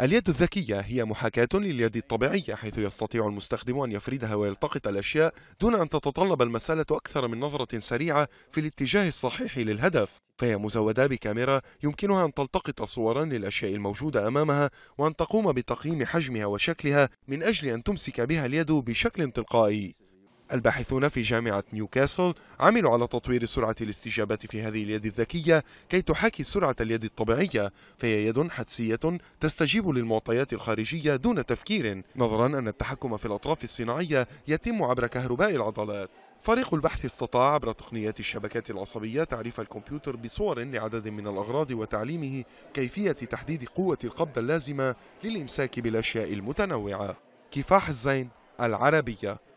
اليد الذكية هي محاكاة لليد الطبيعية حيث يستطيع المستخدم أن يفردها ويلتقط الأشياء دون أن تتطلب المسألة أكثر من نظرة سريعة في الاتجاه الصحيح للهدف فهي مزودة بكاميرا يمكنها أن تلتقط صورا للأشياء الموجودة أمامها وأن تقوم بتقييم حجمها وشكلها من أجل أن تمسك بها اليد بشكل تلقائي الباحثون في جامعة نيوكاسل عملوا على تطوير سرعة الاستجابة في هذه اليد الذكية كي تحاكي سرعة اليد الطبيعية فهي يد حدسية تستجيب للمعطيات الخارجية دون تفكير نظرا أن التحكم في الأطراف الصناعية يتم عبر كهرباء العضلات فريق البحث استطاع عبر تقنيات الشبكات العصبية تعريف الكمبيوتر بصور لعدد من الأغراض وتعليمه كيفية تحديد قوة القبضة اللازمة للإمساك بالأشياء المتنوعة كفاح الزين العربية